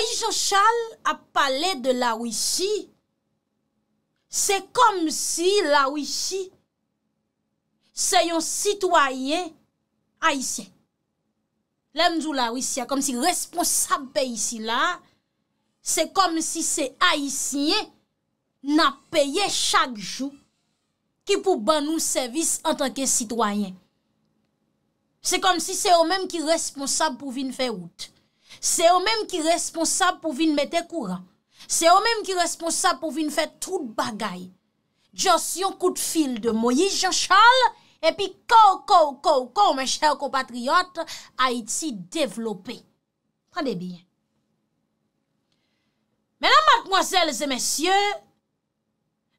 Aisyonchal ap pale de la wisi, se kom si la wisi se yon sitwayen aisyen. Lemzou la wisi ya kom si responsab pe yisi la, se kom si se aisyen na peye chak jou ki pou ban nou servis an tanke sitwayen. Se kom si se yo menm ki responsab pou vin fe wout. Se yo menm ki responsab pou vin mette kouran. Se yo menm ki responsab pou vin fet trou de bagay. Djos yon kout fil de Moïse Jean Charles epi kou, kou, kou, kou, mè chèr compatriote Haïti devlopè. Pande bien. Mè nan matmoazèl zè mè syè,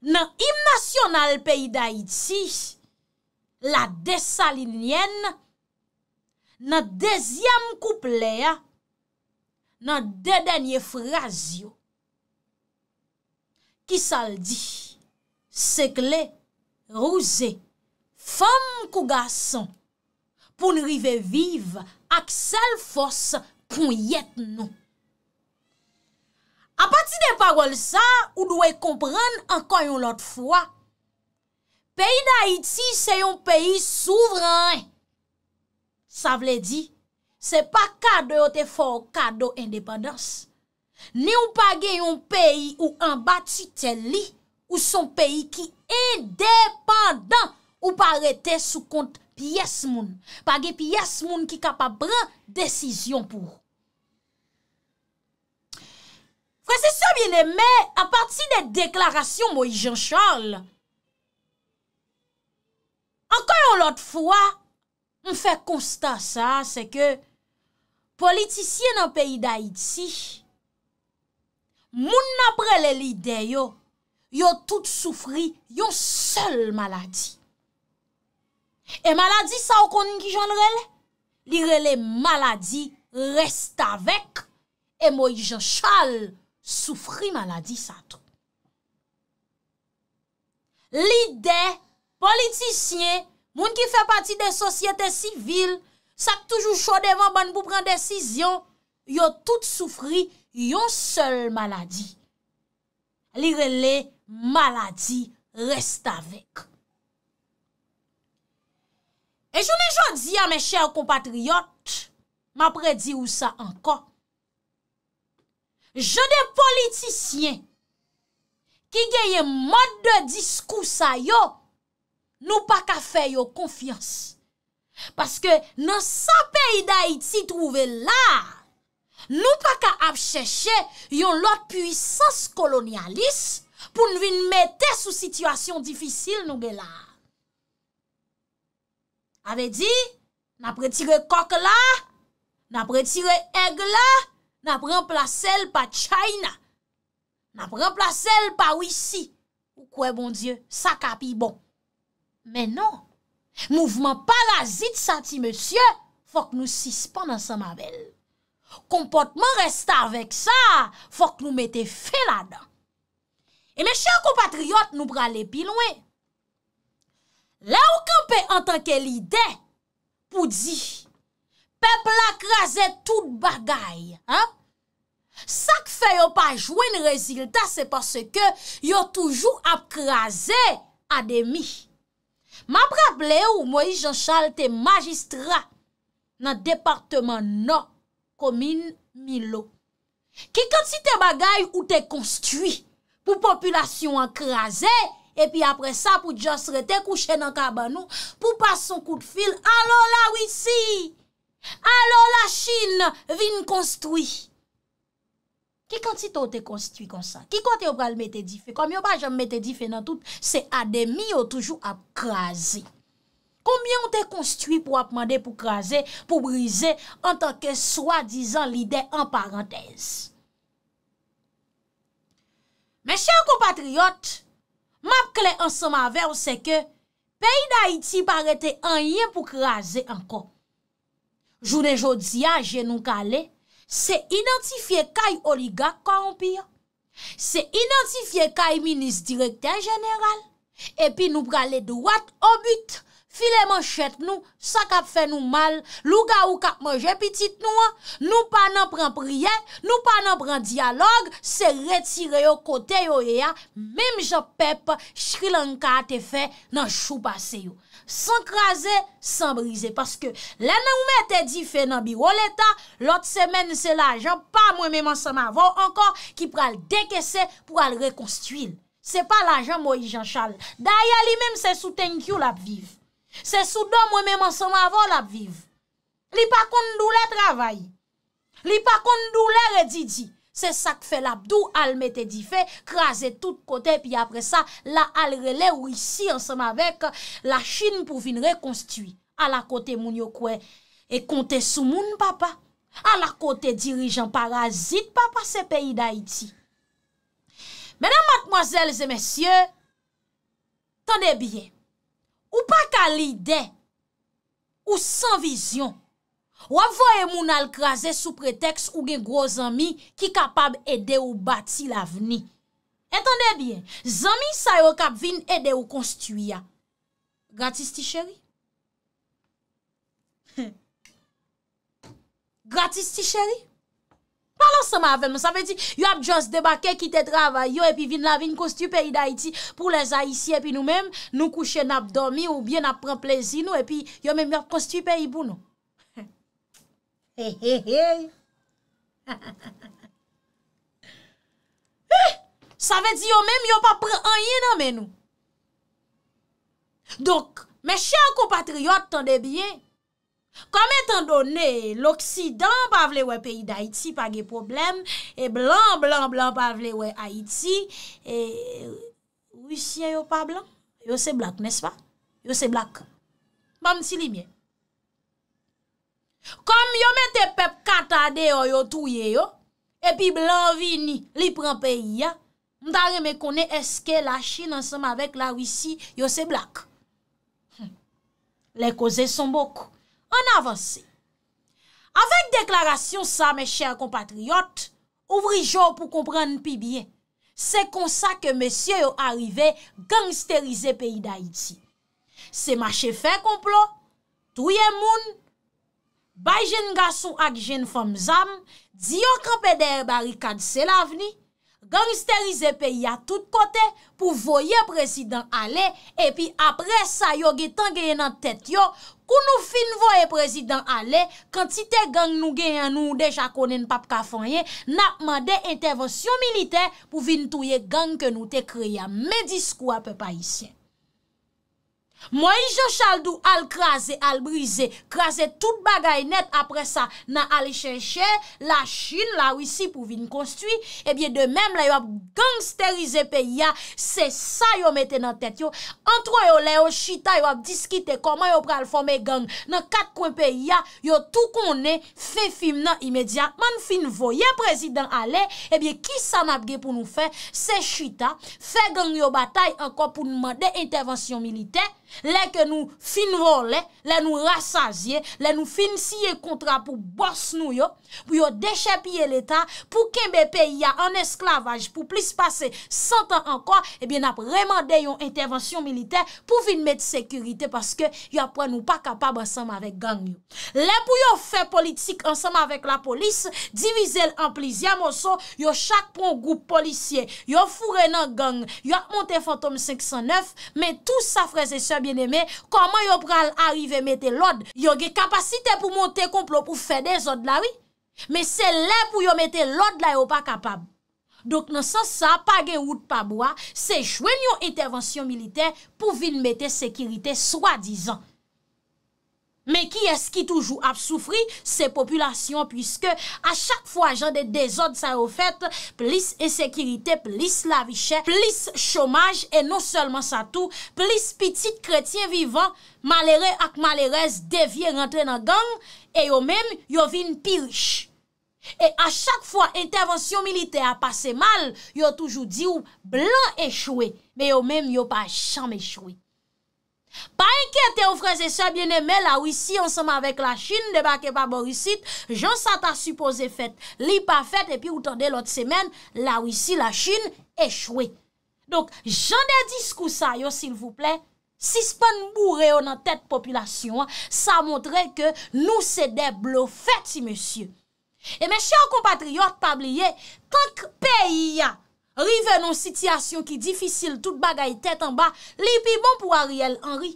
nan imnasyon al peyi da Haïti, la desa lin yen, nan dezyam koup lè ya, nan dedenye fraz yo. Ki sal di, sekle, roze, fam kou gason, pou nou rive vive ak sel fos pou yet nou. A pati de parol sa, ou dwe kompran anko yon lot fwa. Peyi da Haiti se yon peyi souvran. Sa vle di, se pa kado yo te fo kado indepandans. Ni ou pa ge yon peyi ou an batu tel li, ou son peyi ki indepandans ou pa rete sou kont piyes moun. Pa ge piyes moun ki ka pa brin desisyon pou. Fwa se so biene, me, a pati de deklarasyon mou i Jean Charles, anko yon lot fwa, m fe konsta sa, se ke politisyen nan peyi da iti, moun aprele li de yo, yo tout soufri yon sel maladi. E maladi sa ou konin ki joun rele, li rele maladi resta vek, e moun jen chal soufri maladi sa tou. Li de politisyen, moun ki fe pati de sosyete sivil, sak toujou chou devan ban pou pran desisyon, yo tout soufri yon sol maladi. Lirele, maladi reste avek. E jounen joun di a men chèr kompatriot, ma predi ou sa ankon. Jounen politisyen, ki geye mod de diskousa yo, nou pa ka fe yo konfiansi. Paske nan sa peyi da iti Trouve la Nou pa ka ap chèche Yon lot puissance kolonialis Poun vin metè Sou situasyon difisil nou ge la Ave di Napre tire kok la Napre tire egg la Napre plase l pa China Napre plase l pa Ouissi Ou kwe bon die Sa kapi bon Menon Mouvment parazit santi monsye, fòk nou sispan nan san mabel. Kompotman resta avèk sa, fòk nou mette fe la dan. E me chan kompatriot nou pralè pi lounè. La ou kan pe an tanke lide pou di, peple akraze tout bagay. Sa k fè yo pa jwen rezilta, se passe ke yo toujou akraze ademi. Ma praple ou Moïse Jean Charles te magistra nan departement nan komine Milo. Ki kan si te bagay ou te konstrui pou populasyon akraze, epi apre sa pou Djosre te kouche nan kabanou pou pas son kout fil, alo la wisi, alo la chine vin konstrui. Ki kantito ou te konstuit kon sa? Ki konti ou pral mette di fe? Komi ou pa jom mette di fe nan tout, se ademi ou toujou ap krasi. Komi ou te konstuit pou ap mande pou krasi, pou brise, an tanke swa dizan lide en parantez. Men chan kompatriot, map kle ansan ma ver ou se ke, peyi da iti parete anye pou krasi ankon. Jounen jodi a, jenoun kalé, Se inantifiye kay oligak kwa anpiyan, se inantifiye kay minis direktèr jenèral, epi nou pralè dourat o bute, Fileman chet nou, sa kap fe nou mal, luga ou kap manje pitit nou an, nou pa nan pran priye, nou pa nan pran dialog, se retire yo kote yo ye a, mèm jan pep Sri Lanka te fe nan choupa se yo. San kraze, san brize, paske lè nan ou mè te di fe nan biro leta, lot se mèn se la jan pa mwen mèman se ma vò ankon ki pral deke se pou al rekonstuil. Se pa la jan mwen janshal, daya li mèm se souten kyou la bviv. Se sou do mwen mèm anseman avon ap viv. Li pa kondou la travay. Li pa kondou la redidji. Se sak fe labdou, al mette di fe, krasè tout kote, pi apre sa, la al rele ou isi anseman vek la chine pou vin rekonstuit. A la kote moun yo kwe, e konte sou moun papa. A la kote dirijan parazit papa se peyi da iti. Mènen matmoazèlze mèsyè, tande biye, Ou pa kalide, ou san vizyon, wap voye moun al kraze sou preteks ou gen gro zami ki kapab ede ou bati la vni. Entende bien, zami sa yo kap vin ede ou konstuya. Gratis ti cheri? Gratis ti cheri? Falon se ma avem, sa ve di yo ap jos debake kite travay yo epi vin la vin konsti peyi da iti pou le za isi epi nou menm nou kouche nap domi ou bien nap pren plezi nou epi yo menm yo konsti peyi pou nou. Sa ve di yo menm yo pa pre anye nan menm nou. Dok, me chè an ko patriyot tande bien. Kom etan donè, l'Oksidan pa vle wè peyi d'Haïti pa ge problem, e blan, blan, blan pa vle wè Haïti, e rwisyen yo pa blan. Yo se blak, nes pa? Yo se blak. Bam si li mwen. Kom yo mè te pep katade yo yo touye yo, epi blan vini, li pran peyi ya, mtare mè kone eske la Chine ansam avèk la rwisy, yo se blak. Hm. Le koze son bokou. An avanse, avèk deklarasyon sa mè chèr kompatriyot, ouvri jò pou komprenn pi bie. Se konsa ke mè sè yo arive gangsterize peyi da iti. Se mè chè fè komplo, touye moun, bayjen gasou akjen fòm zam, diyo krapè der barikad sel avni. Gang isterize peyi a tout kote pou voye prezidant ale, epi apre sa yo getan geyen nan tet yo, kou nou fin voye prezidant ale, kantite gang nou geyen nou deja konen pap kafanye, napman de intervensyon milite pou vintouye gang ke nou te kriya medis kwa pepa isyen. Moi Jo Chaldou al kraze, al brize, kraze tout bagay net apre sa nan ale chenche la chine la wisi pou vin konstwi Ebyen eh de mem la yo ap gangsterize pe ya, se sa yo mette nan tet yo Antro yo le yo chita yo ap diskite koman yo pral fome gang nan kat kwen pe ya Yo tou konen fe film nan imedya, man film vo Ye prezident ale, ebyen eh ki san apge pou nou fe se chita Fe gang yo batay anko pou nou mande intervensyon milite Le ke nou fin ro le Le nou rasazye Le nou fin siye kontra pou bors nou yo Pou yo dechepye l'Etat Pou kembe peyi ya an esklavaj Pou plis pase 100 an anko Ebyen eh ap remande yon intervensyon militer Pou vin met sekurite Paske yon pre nou pa kapab ansam avek gang Le pou yo fe politik Ansam avek la polis Divize l'ampliz Yon chak pron goup polisye Yon fure nan gang Yon monte fantom 509 Men tou sa freze se bien eme, koman yo pral arrive mette lod? Yo ge kapasite pou monte komplo pou fe de zod la, wi? Me se le pou yo mette lod la yo pa kapab. Dok nan san sa, pa ge wout pa bo a, se chwen yo intervensyon milite pou vin mette sekirite swa dizan. Men ki es ki toujou ap soufri se populasyon pwiske a chak fwa jan de dezod sa refet plis esekirite, plis laviche, plis chomaj e non solman sa tou, plis pitit kretien vivan malere ak maleres devye rentre nan gang e yo men yo vin pirish. E a chak fwa intervensyon milite a pase mal yo toujou di ou blan echoue men yo men yo pa chanme echoue. Pa enkete ou franse sebyen eme la wisi ansama vek la chine, deba ke pa borisit, jan sata supose fet, li pa fet, epi ou tande lot semen, la wisi la chine echwe. Donk jan de diskousa yo silvouple, sispan bourre yo nan tet popilasyon, sa montre ke nou se deb lo fet si monsye. E men chan kompatriot pabliye, kank peyi ya, Rive nou sityasyon ki difisil tout bagay tet an ba, li pi bon pou a riel an ri.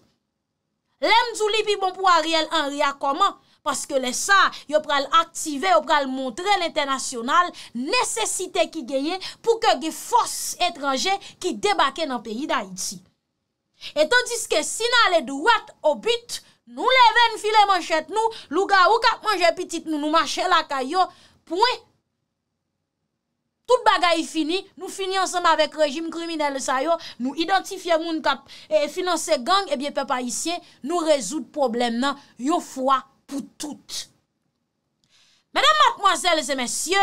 Lem zou li pi bon pou a riel an ri a koman? Paske le sa, yo pral aktive, yo pral montre l'internasyonal, nesesite ki geye pou ke ge fos etranje ki debake nan peyi da iti. Etan diske si na le dwat o bit, nou le ven fi le manchet nou, lou ga ou kap manje pitit nou, nou manchet la kayo, pouen manje. Tout bagay finis, nou finis ansemba vek rejim kriminele sa yo, nou identifye moun kap, e eh, finanse gang, ebyen eh pe pa isye, nou rezout problem nan, yo fwa pou tout. Mèdem matmoazèl zè mèsyè,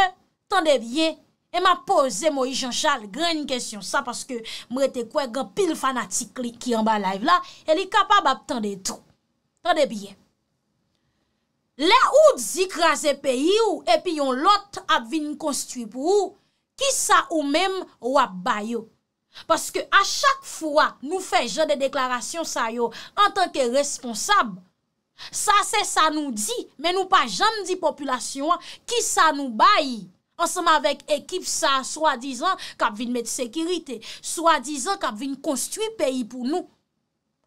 tande bie, e ma pose Moïse Jean-Charles, gren yon kèsyon sa, paske mwè te kwe gen pil fanatik li ki yon ba live la, el yi kapab ap tande trou. Tande bie. Le ou zikra zè peyi ou, epi yon lot ap vin konstuit pou ou, ki sa ou men wap bay yo. Paske a chak fwa nou fe jen de deklarasyon sa yo an tanke responsab. Sa se sa nou di, men nou pa jan di populasyon, ki sa nou bay. Ansem avèk ekip sa, swa dizan kap vin met sekirite, swa dizan kap vin konstrui peyi pou nou.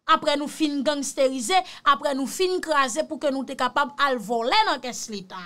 Apre nou fin gangsterize, apre nou fin krasè pou ke nou te kapab al volè nan kes lita.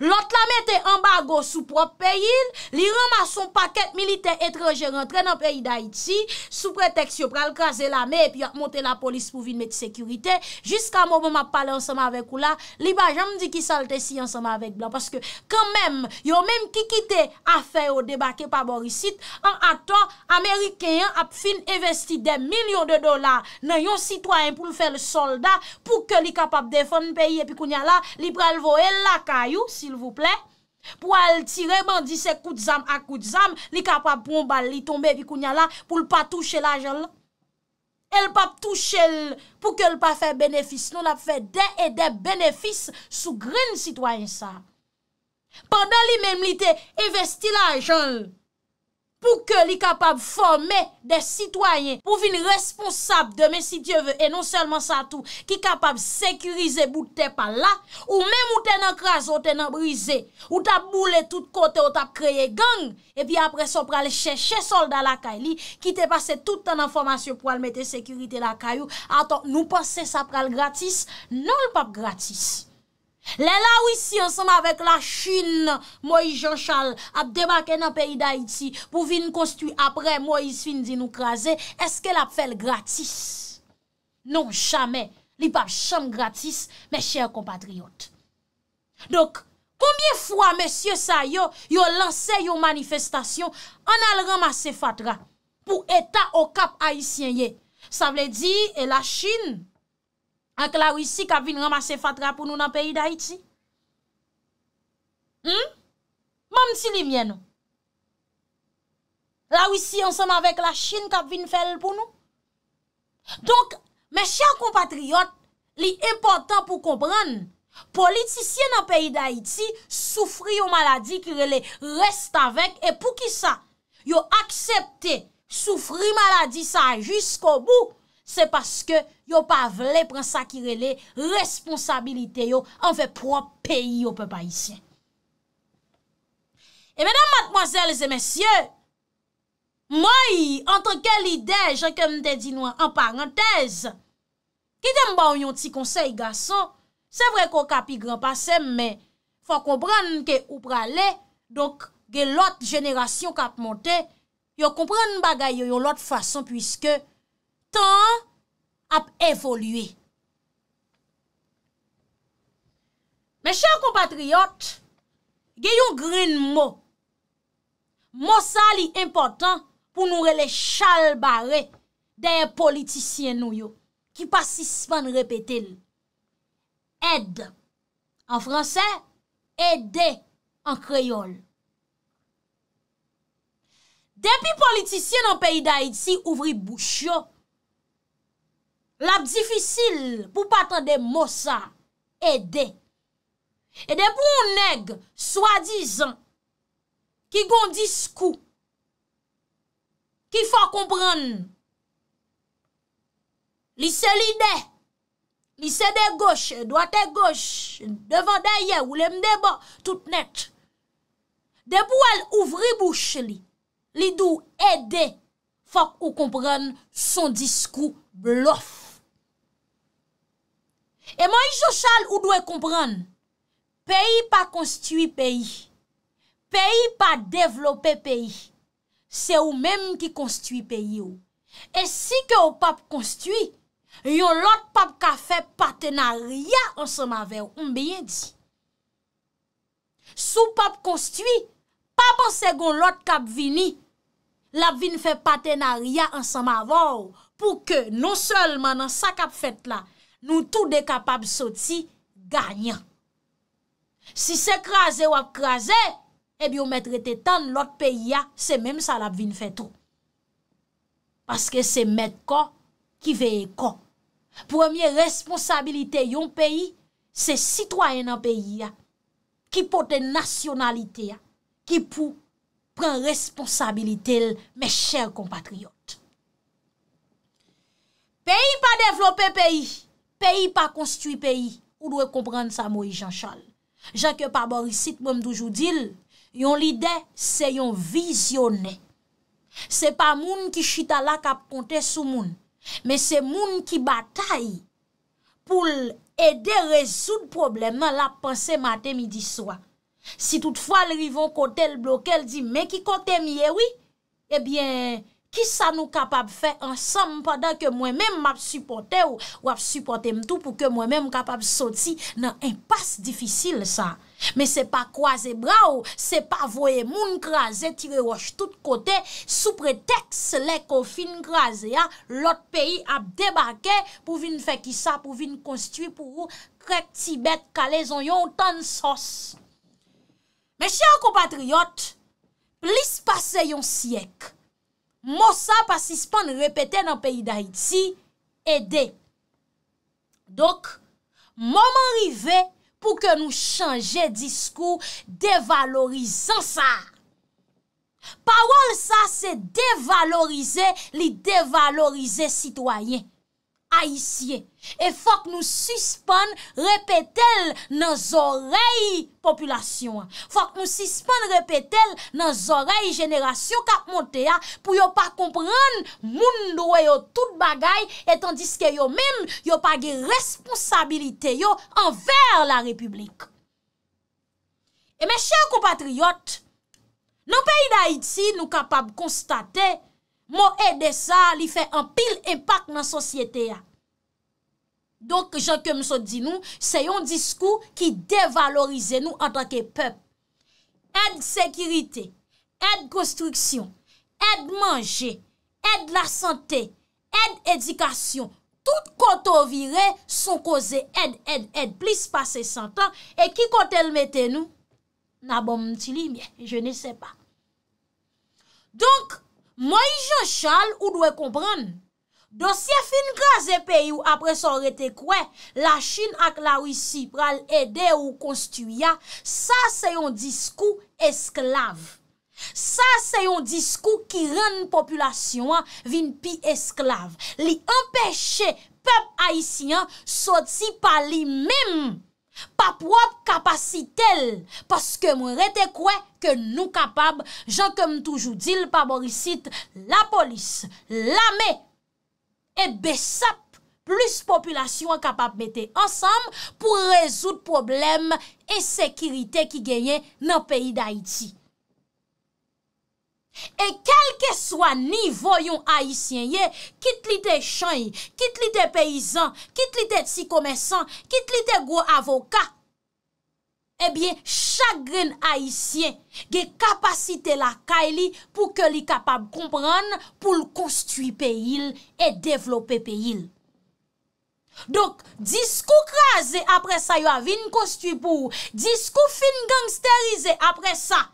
lot la mette an bago sou prop peyil li rama son paket milite etreje rentre nan peyil da iti sou preteks yo pral kaze la me epi ap monte la polis pou vin mette sekurite jiska mou mou ap pale ansama avek ou la li ba jam di ki salte si ansama avek blan, paske kanmem yo menm ki kite afe ou debake pa borisit an ato Amerikeyen ap fin investi de milyon de dola nan yon sitwayen pou l fèl solda pou ke li kapap defon peyi epi kounya la, li pral vo el la kayous pou al tireman di se kout zam a kout zam, li kapap bombal, li tombe vikounya la, pou l pa touche la jol. El pap touche l pou ke l pa fe benefis, nou la fe de e de benefis sou grin sitwany sa. Pendan li mem li te, e vesti la jol. pou ke li kapab forme de sitwayen, pou vil responsab demen si dieve, e non selman sa tou, ki kapab sekurize bout te pal la, ou menm ou ten akras, ou ten abrize, ou tap boule tout kote, ou tap kreye gang, e bi apres so pral chè, chè solda lakay li, ki te pase tout tan anformasyon pou almete sekurite lakay yo, ato nou pase sa pral gratis, non l pap gratis. Lè la wisi ansanm avèk la chine Moïse Jean Charles ap demakè nan peyi d'Haïti pou vin konstu apre Moïse fin di nou krasè, eske l ap fèl gratis? Non chame, li pa chan gratis, mè chèr kompatriot. Dok, pòmye fwa mè sye sa yo, yo lansè yo manifestasyon, an al ramase fatra pou eta okap Haitien ye. Sa vle di, e la chine... anke la wisi kap vin ramase fatra pou nou nan peyi da iti. Hmm? Mam ti li mwen nou? La wisi ansem avèk la chine kap vin fel pou nou? Donk, mè chèr kompatriot, li important pou kompran, politisyen nan peyi da iti soufri yo maladi ki rele rest avèk e pou ki sa yo aksepte soufri maladi sa jisk obou, se paske yo pa vle pran sakirele responsabilite yo anve pro peyi yo pe bayisyen. E menam matmoazèles e mensyè, moi, an tanke lidej, anke mde di nou an an parantez, ki dem ba ou yon ti konsey gason, se vre ko kapi gran pasèm, men, fa kompran ke upra le, donk, ge lot jeneration kap monte, yo kompran bagay yo yon lot fason, pwiske, tan ap evolwe. Mè chèr kompatriot, ge yon grin mo, mo sa li important pou nou rele chal bare de yon politisyen nou yo, ki pasispan repete l. Ed, en fransè, edè, en kreyol. Depi politisyen an peyi da iti ouvri bouch yo, lap difisil pou patan de mousa, ede. Ede pou ou neg, swadizan, ki gon disku, ki fò kompran, li se li de, li se de goch, e doate goch, devan de ye, ou lem de ba, tout net. De pou el ouvri bouch li, li dou ede, fò ou kompran, son disku blof. E man yi jo chal ou dwe kompran, peyi pa konstuy peyi, peyi pa devlope peyi, se ou menm ki konstuy peyi ou. E si ke ou pap konstuy, yon lot pap ka fe patenaria ansama ver, ou mbeye di. Sou pap konstuy, pap ansegon bon lot kap vini, la vini fe patenaria ansama ver, pou ke non sol man an sa kap fet la, Nou eh ah, tout de kapab sot si ganyan. Si se kraze wap kraze, ebi ou mette te tan lot peyi ya, se menm sa la bin fè tro. Paske se mette kon, ki veye kon. Premier responsabilite yon peyi, se sitwayen an peyi ya, ah, ki pote nasyonalite ya, ah, ki pou pren responsabilite l, me chèr kompatriot. Peyi pa devlope peyi, peyi pa konstitui peyi, ou dwe komprende sa mou i jan chal. Jak yo pa borisit mwen mdoujou dil, yon lidè se yon vizyonè. Se pa moun ki chita la kap kontè sou moun, me se moun ki batay pou l'ede rezoud probleman la panse matè midi swa. Si toutfwa l'rivan kontè l'blokè, l di me ki kontè miye wii, ebyen, eh Ki sa nou kapap fè ansam padan ke mwen mèm map supportè ou ou ap supportè mtou pou ke mwen mèm kapap soti nan impas difisil sa. Me se pa kwaze bra ou, se pa voye moun graze tire waj tout kote sou preteks le kofin graze ya, lot peyi ap debake pou vin fè ki sa pou vin konstitui pou ou krek Tibet kale zon yon tan sos. Me chè an ko patriyot, plis pase yon syek. Mo sa pasispan repete nan peyi d'Haïti, edè. Dok, momen rive pou ke nou chanje diskou devalorizan sa. Parol sa se devalorize li devalorize sitwayen. E fòk nou suspèn repètèl nan zorey populasyon. Fòk nou suspèn repètèl nan zorey jenèrasyon kap montè ya pou yo pa komprèn moun do wè yo tout bagay etan diske yo men yo pa ge responsabilité yo anver la republik. E mè chèr kompatriyot, nan peyi d'Haïti nou kapab konstatè Mo ede sa, li fe an pil impak nan sosyete ya. Donk, jan kem so di nou, se yon diskou ki devalorize nou an tanke pep. Ed sekirite, ed konstruksyon, ed manje, ed la sante, ed edikasyon, tout koto vire son koze, ed, ed, ed, plis pase 100 an, e ki kote el mette nou? Na bom mtili, je ne se pa. Donk, Moi jen chal ou dwe kompran, dosye fin graze peyi ou apre sor rete kwe, la chine ak la wisi pral ede ou konstuya, sa se yon diskou esklav. Sa se yon diskou ki renn populasyon vin pi esklav, li empeshe pep aisyen soti pa li memm. Pap wap kapasi tel, paske mw rete kwe ke nou kapab jan kem toujou dil pa borisit la polis, la me, e besap plus populasyon kapab mette ansam pou rezout problem e sekirite ki genyen nan peyi d'Haïti. E kelke swa nivoyon haisyen ye, kit li te chany, kit li te peyizan, kit li te tsi komesan, kit li te gwo avoka, ebyen eh chagrin haisyen ge kapasite la kay li pou ke li kapab kompran pou l kostwi peyil e devlope peyil. Dok, disko kraze apre sa yo avin kostwi pou, disko fin gangsterize apre sa,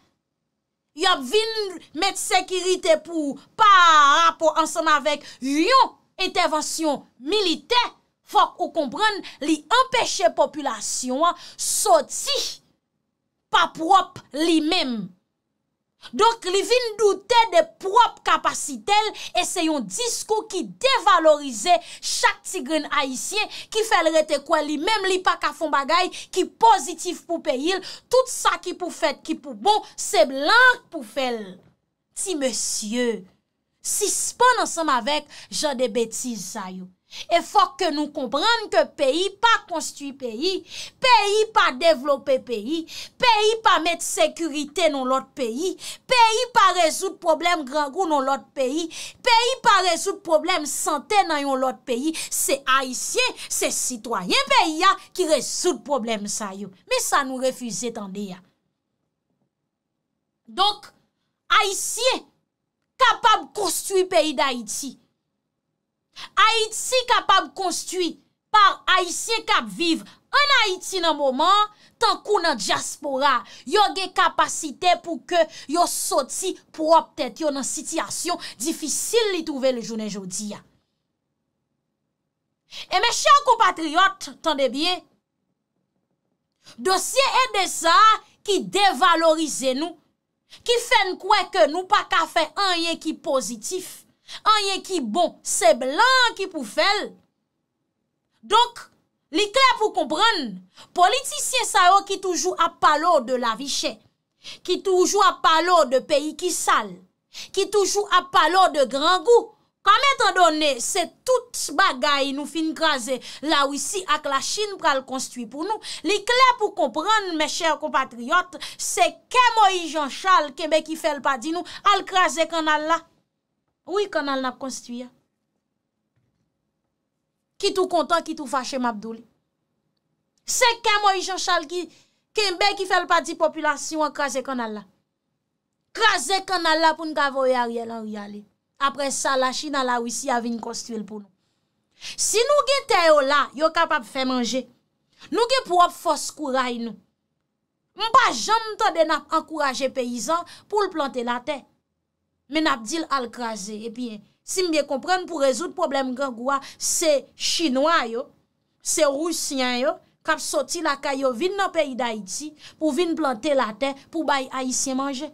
yop vin met sekirite pou paa pou ansan avèk yon intervensyon milite, fòk ou kompran li empèche populasyon soti pa prop li mèm. Donk li vin doutè de prop kapasitel e se yon diskou ki devalorize chak tigren haisyen ki fel rete kwen li, menm li pa ka fon bagay ki pozitif pou peyil, tout sa ki pou fèt ki pou bon, se blan pou fel. Ti monsye, si spon ansam avek, jan de betiz sa yon. E fòk ke nou kompran ke peyi pa konstwi peyi, peyi pa devlopè peyi, peyi pa met sekurite nou lòt peyi, peyi pa rezout problem grangou nou lòt peyi, peyi pa rezout problem santè nan yon lòt peyi, se aisyen, se sitwayen peyi ya ki rezout problem sa yon. Me sa nou refize tan de ya. Donk, aisyen, kapab konstwi peyi da iti. Haïti kapab konstuit par haïsye kap viv an Haïti nan mouman, tan kou nan diaspora, yo ge kapasite pou ke yo soti pou optet yo nan sityasyon difisil li touve le jounen joudiya. E me chè an kompatriot, tan de biye, dosye e de sa ki devalorize nou, ki fen kwe ke nou pa ka fe an ye ki pozitif, Anye ki bon, se blan ki pou fel. Donk, li kle pou kompran, politisyen sa yo ki toujou apalor de la vichè. Ki toujou apalor de peyi ki sal. Ki toujou apalor de gran gou. Kam etan donè, se tout bagay nou fin krasè la wisi ak la chine pral konstuit pou nou. Li kle pou kompran, me chèr kompatriot, se kemoyi jan chal kemè ki fel pa di nou, al krasè kanal la. Ou yi kanal nap konstituye? Ki tou kontan, ki tou fache mabdouli. Se kem ou yi jonshal ki, kembe ki fel pa di populasyon, krasi kanal la. Krasi kanal la pou nkavoye a riyel an riyali. Apre sa, la chi nan la wisi avin konstituye l pou nou. Si nou gen te yo la, yo kapap fè manje. Nou gen pou ap fos kou ray nou. Mba jom ton de nap ankuraje peyizan pou l planté la tey. Men abdil al graze. E pi, si m bye kompren pou rezout problem gen gwa, se chinois yo, se roussiyan yo, kap soti la kayo vin nan peyi da iti, pou vin plante la ten, pou bay a iti manje.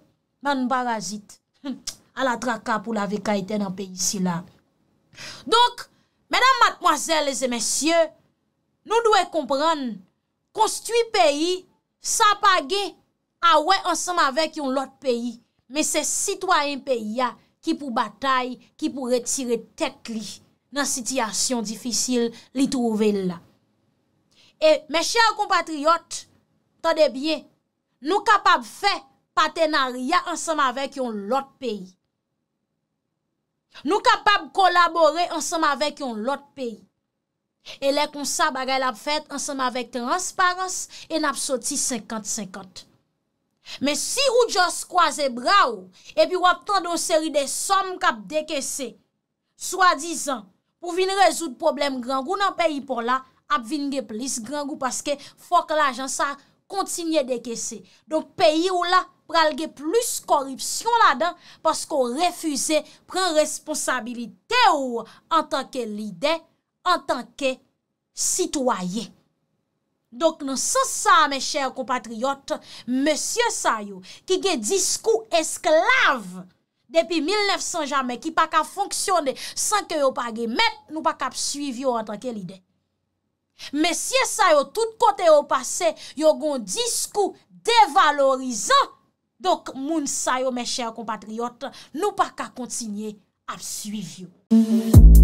Man barazit. Al atrakap ou la vekaiten nan peyi si la. Donk, menam matmoazel, lese mensyen, nou dwe kompren, konstwi peyi, sa page, a we ansam avek yon lot peyi. Men se sitwayen pe ya ki pou batay, ki pou retire tek li nan sityasyon difisil li trove la. E men chèr kompatriot, tade bie, nou kapab fè patenarya ansem avèk yon lot pe. Nou kapab kolabore ansem avèk yon lot pe. E lè kon sa bagay la fèt ansem avèk transparans, en ap soti 50-50. Men si ou jòs kwa zè bra ou, epi wap tando seri de som kap dekese, swa dizan pou vin rezout problem grangou nan peyi pou la, ap vin ge plis grangou paske fòk la ajan sa kontinye dekese. Don peyi ou la pralge plus koripsyon la dan, paske ou refuse pren responsabilite ou an tanke lide, an tanke sitwaye. Dok nan sa sa mè chèyo kompatriyot, mè sè sa yo ki ge diskou esklav depi 1900 jamè ki pa ka fonksyon de san ke yo pa ge met nou pa ka ap suiv yo an tanke lide. Mè sè sa yo tout kote yo pase yo gon diskou devalorizan dok moun sa yo mè chèyo kompatriyot nou pa ka kontinye ap suiv yo.